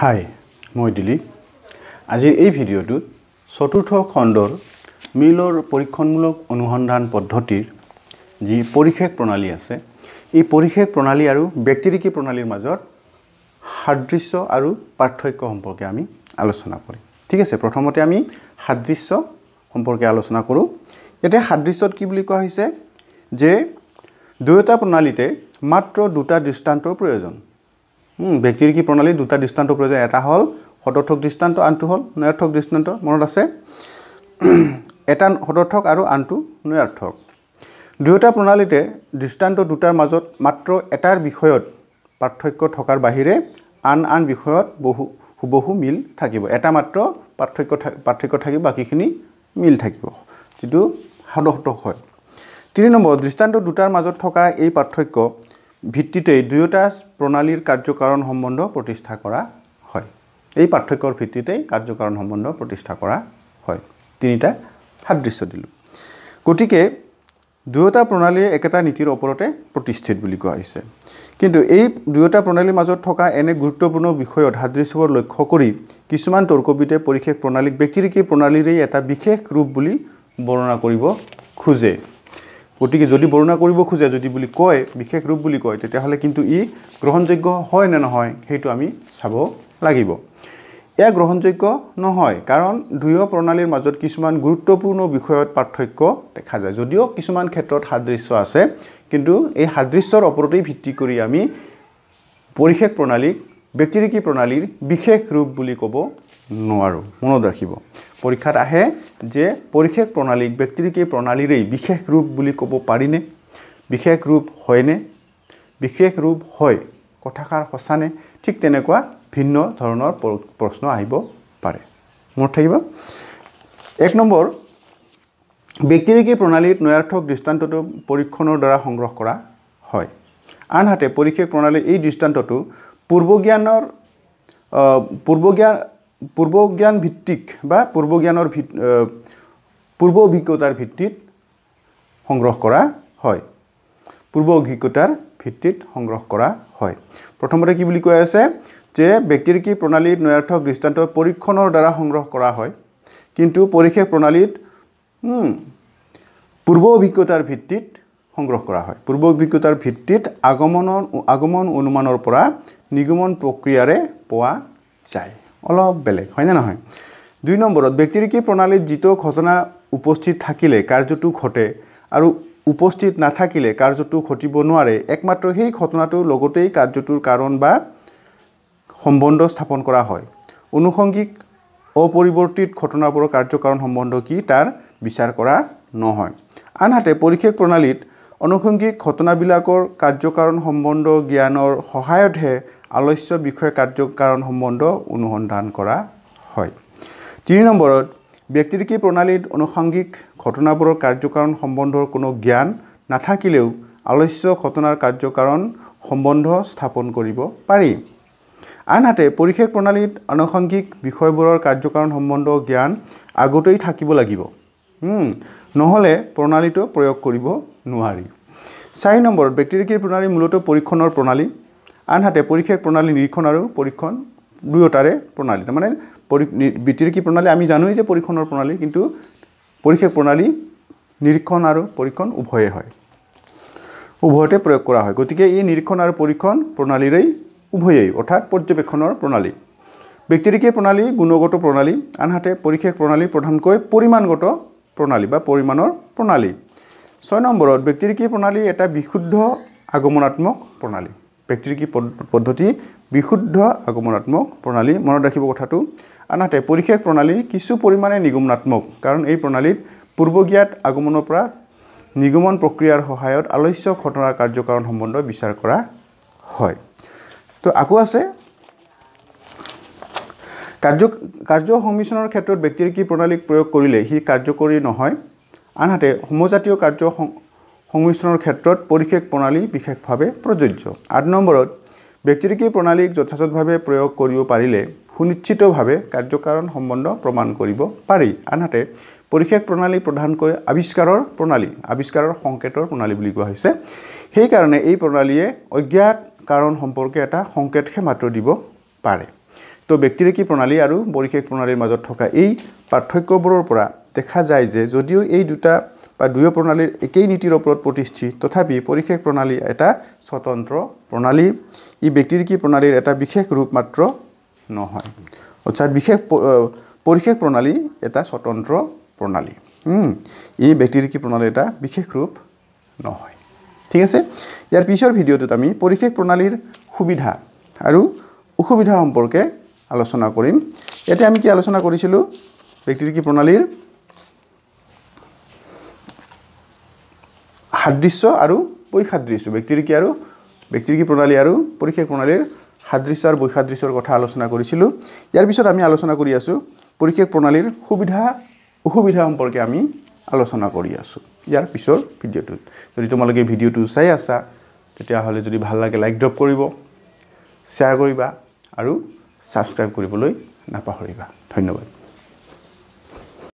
হাই মই দিলীপ আজিৰ এই ভিডিঅ'টোত চতুৰ্থ খণ্ডৰ মিলৰ পৰীক্ষণমূলক অনুসন্ধান পদ্ধতিৰ যি পৰিশেষ প্ৰণালী আছে এই পৰিশেষ প্ৰণালী আৰু ব্যক্তিৰিকী প্ৰণালীৰ মাজত সাদৃশ্য আৰু পাৰ্থক্য সম্পৰ্কে আমি আলোচনা কৰিম ঠিক আছে প্ৰথমতে আমি সাদৃশ্য সম্পৰ্কে আলোচনা কৰোঁ এতিয়া সাদৃশ্যত কি বুলি কোৱা হৈছে যে দুয়োটা প্ৰণালীতে মাত্ৰ দুটা দৃষ্টান্তৰ প্ৰয়োজন ব্যক্তিৰ কি প্ৰণালী দুটা দৃষ্টান্ত প্ৰয়োজন এটা হ'ল সদৰ্থক দৃষ্টান্ত আনটো হ'ল নৈয়াৰ্থক দৃষ্টান্ত মনত আছে এটা সদৰ্থক আৰু আনটো নৈয়াৰ্থক দুয়োটা প্ৰণালীতে দৃষ্টান্ত দুটাৰ মাজত মাত্ৰ এটাৰ বিষয়ত পাৰ্থক্য থকাৰ বাহিৰে আন আন বিষয়ত বহু হুবহু মিল থাকিব এটা মাত্ৰ পাৰ্থক্য পাৰ্থক্য থাকিব বাকীখিনি মিল থাকিব যিটো সদসদক হয় তিনি নম্বৰ দৃষ্টান্ত দুটাৰ মাজত থকা এই পাৰ্থক্য ভিত্তিতেই দুয়োটা প্ৰণালীৰ কাৰ্যকাৰণ সম্বন্ধ প্ৰতিষ্ঠা কৰা হয় এই পাৰ্থক্যৰ ভিত্তিতেই কাৰ্যকাৰণ সম্বন্ধ প্ৰতিষ্ঠা কৰা হয় তিনিটা সাদৃশ্য দিলোঁ গতিকে দুয়োটা প্ৰণালীয়ে একেটা নীতিৰ ওপৰতে প্ৰতিষ্ঠিত বুলি কোৱা হৈছে কিন্তু এই দুয়োটা প্ৰণালীৰ মাজত থকা এনে গুৰুত্বপূৰ্ণ বিষয়ত সাদৃশ্যবোৰ লক্ষ্য কৰি কিছুমান তৰ্কবিদে পৰিশেষ প্ৰণালীক বেকিৰিকী প্ৰণালীৰেই এটা বিশেষ ৰূপ বুলি বৰ্ণনা কৰিব খোজে গতিকে যদি বৰ্ণনা কৰিব খোজে যদি বুলি কয় বিশেষ ৰূপ বুলি কয় তেতিয়াহ'লে কিন্তু ই গ্ৰহণযোগ্য হয় নে নহয় সেইটো আমি চাব লাগিব এয়া গ্ৰহণযোগ্য নহয় কাৰণ দুয়ো প্ৰণালীৰ মাজত কিছুমান গুৰুত্বপূৰ্ণ বিষয়ত পাৰ্থক্য দেখা যায় যদিও কিছুমান ক্ষেত্ৰত সাদৃশ্য আছে কিন্তু এই সাদৃশ্যৰ ওপৰতেই ভিত্তি কৰি আমি পৰিশেষ প্ৰণালীক ব্যক্তিৰিকী প্ৰণালীৰ বিশেষ ৰূপ বুলি ক'ব নোৱাৰোঁ মনত ৰাখিব পৰীক্ষাত আহে যে পৰিশেষ প্ৰণালীক ব্যক্তিৰ এই প্ৰণালীৰেই বিশেষ ৰূপ বুলি ক'ব পাৰিনে বিশেষ ৰূপ হয়নে বিশেষ ৰূপ হয় কথাষাৰ সঁচানে ঠিক তেনেকুৱা ভিন্ন ধৰণৰ প্ৰশ্ন আহিব পাৰে মনত থাকিব এক নম্বৰ ব্যক্তিৰ এই প্ৰণালীত নৈয়াৰ্থক দৃষ্টান্তটো পৰীক্ষণৰ দ্বাৰা সংগ্ৰহ কৰা হয় আনহাতে পৰিশেষ প্ৰণালীৰ এই দৃষ্টান্তটো পূৰ্বজ্ঞানৰ পূৰ্বজ্ঞান পূৰ্বজ্ঞান ভিত্তিক বা পূৰ্বজ্ঞানৰ ভিত পূৰ্ব অভিজ্ঞতাৰ ভিত্তিত সংগ্ৰহ কৰা হয় পূৰ্ব অভিজ্ঞতাৰ ভিত্তিত সংগ্ৰহ কৰা হয় প্ৰথমতে কি বুলি কৈ আছে যে ব্যক্তিৰ কি প্ৰণালীত নৈয়াৰ্থক দৃষ্টান্ত পৰীক্ষণৰ দ্বাৰা সংগ্ৰহ কৰা হয় কিন্তু পৰিশেষ প্ৰণালীত পূৰ্ব অভিজ্ঞতাৰ ভিত্তিত সংগ্ৰহ কৰা হয় পূৰ্ব অভিজ্ঞতাৰ ভিত্তিত আগমনৰ আগমন অনুমানৰ পৰা নিগমন প্ৰক্ৰিয়াৰে পোৱা যায় অলপ বেলেগ হয়নে নহয় দুই নম্বৰত ব্যক্তিৰিকী প্ৰণালীত যিটো ঘটনা উপস্থিত থাকিলে কাৰ্যটো ঘটে আৰু উপস্থিত নাথাকিলে কাৰ্যটো ঘটিব নোৱাৰে একমাত্ৰ সেই ঘটনাটোৰ লগতেই কাৰ্যটোৰ কাৰণ বা সম্বন্ধ স্থাপন কৰা হয় অনুসংগিক অপৰিৱৰ্তিত ঘটনাবোৰৰ কাৰ্যকাৰণ সম্বন্ধ কি তাৰ বিচাৰ কৰা নহয় আনহাতে পৰিৱেশ প্ৰণালীত আনুষঙ্গিক ঘটনাবিলাকৰ কাৰ্যকাৰণ সম্বন্ধ জ্ঞানৰ সহায়তহে আলস্য বিষয় কাৰ্যকাৰণ সম্বন্ধ অনুসন্ধান কৰা হয় তিনি নম্বৰত ব্যক্তিৰিকী প্ৰণালীত আনুষাংগিক ঘটনাবোৰৰ কাৰ্যকাৰণ সম্বন্ধৰ কোনো জ্ঞান নাথাকিলেও আলস্য ঘটনাৰ কাৰ্যকাৰণ সম্বন্ধ স্থাপন কৰিব পাৰি আনহাতে পৰিশেষ প্ৰণালীত আনুষাংগিক বিষয়বোৰৰ কাৰ্যকাৰণ সম্বন্ধ জ্ঞান আগতেই থাকিব লাগিব নহ'লে প্ৰণালীটো প্ৰয়োগ কৰিব নোৱাৰি চাৰি নম্বৰত বেক্টেৰিয়েল প্ৰণালী মূলতঃ পৰীক্ষণৰ প্ৰণালী আনহাতে পৰীক্ষা প্ৰণালী নিৰীক্ষণ আৰু পৰীক্ষণ দুয়োটাৰে প্ৰণালী তাৰমানে বেটেৰিকি প্ৰণালী আমি জানোৱেই যে পৰীক্ষণৰ প্ৰণালী কিন্তু পৰীক্ষা প্ৰণালী নিৰীক্ষণ আৰু পৰীক্ষণ উভয়ে হয় উভয়তে প্ৰয়োগ কৰা হয় গতিকে এই নিৰীক্ষণ আৰু পৰীক্ষণ প্ৰণালীৰেই উভয়েই অৰ্থাৎ পৰ্যবেক্ষণৰ প্ৰণালী বেক্টেৰিকি প্ৰণালী গুণগত প্ৰণালী আনহাতে পৰীক্ষা প্ৰণালী প্ৰধানকৈ পৰিমাণগত প্ৰণালী বা পৰিমাণৰ প্ৰণালী ছয় নম্বৰত কি প্ৰণালী এটা বিশুদ্ধ আগমনাত্মক প্ৰণালী কি পদ্ধতি বিশুদ্ধ আগমনাত্মক প্ৰণালী মনত ৰাখিব কথাটো আনহাতে পৰিশেষ প্ৰণালী কিছু পৰিমাণে নিগমনাত্মক কাৰণ এই প্ৰণালীত পূৰ্বজ্ঞাত আগমনৰ পৰা নিগমন প্ৰক্ৰিয়াৰ সহায়ত আলস্য ঘটনাৰ কাৰ্যকৰণ সম্বন্ধ বিচাৰ কৰা হয় তো আকৌ আছে কাৰ্য কাৰ্য সংমিশ্ৰণৰ ক্ষেত্ৰত ব্যক্তিৰ কি প্ৰণালীক প্ৰয়োগ কৰিলে সি কাৰ্যকৰী নহয় আনহাতে সমজাতীয় কাৰ্য সংমিশ্ৰণৰ ক্ষেত্ৰত পৰিশেষ প্ৰণালী বিশেষভাৱে প্ৰযোজ্য আঠ নম্বৰত ব্যক্তিৰিকী প্ৰণালীক যথাযথভাৱে প্ৰয়োগ কৰিব পাৰিলে সুনিশ্চিতভাৱে কাৰ্যকাৰণ সম্বন্ধ প্ৰমাণ কৰিব পাৰি আনহাতে পৰিশেষ প্ৰণালী প্ৰধানকৈ আৱিষ্কাৰৰ প্ৰণালী আৱিষ্কাৰৰ সংকেতৰ প্ৰণালী বুলি কোৱা হৈছে সেইকাৰণে এই প্ৰণালীয়ে অজ্ঞাত কাৰণ সম্পৰ্কে এটা সংকেতহে মাত্ৰ দিব পাৰে তো ব্যক্তিৰেকী প্ৰণালী আৰু পৰিশেষ প্ৰণালীৰ মাজত থকা এই পাৰ্থক্যবোৰৰ পৰা দেখা যায় যে যদিও এই দুটা বা দুয়ো প্ৰণালীৰ একেই নীতিৰ ওপৰত প্ৰতিষ্ঠিত তথাপি পৰিশেষ প্ৰণালী এটা স্বতন্ত্ৰ প্ৰণালী ই ব্যক্তিৰেকী প্ৰণালীৰ এটা বিশেষ ৰূপ মাত্ৰ নহয় অৰ্থাৎ বিশেষ পৰিশেষ প্ৰণালী এটা স্বতন্ত্ৰ প্ৰণালী ই ব্যক্তিৰেকী প্ৰণালী এটা বিশেষ ৰূপ নহয় ঠিক আছে ইয়াৰ পিছৰ ভিডিঅ'টোত আমি পৰিশেষ প্ৰণালীৰ সুবিধা আৰু অসুবিধা সম্পৰ্কে আলোচনা কৰিম এতিয়া আমি কি আলোচনা কৰিছিলোঁ ব্যক্তিৰ কি প্ৰণালীৰ সাদৃশ্য আৰু বৈসাদৃশ্য ব্যক্তিৰ কি আৰু ব্যক্তিৰ কি প্ৰণালী আৰু পৰিশেষ প্ৰণালীৰ সাদৃশ্য আৰু বৈসাদৃশ্যৰ কথা আলোচনা কৰিছিলোঁ ইয়াৰ পিছত আমি আলোচনা কৰি আছোঁ পৰিশেষ প্ৰণালীৰ সুবিধা অসুবিধা সম্পৰ্কে আমি আলোচনা কৰি আছোঁ ইয়াৰ পিছৰ ভিডিঅ'টোত যদি তোমালোকে ভিডিঅ'টো চাই আছা তেতিয়াহ'লে যদি ভাল লাগে লাইক ড্ৰপ কৰিব শ্বেয়াৰ কৰিবা আৰু ছাবস্ক্ৰাইব কৰিবলৈ নাপাহৰিবা ধন্যবাদ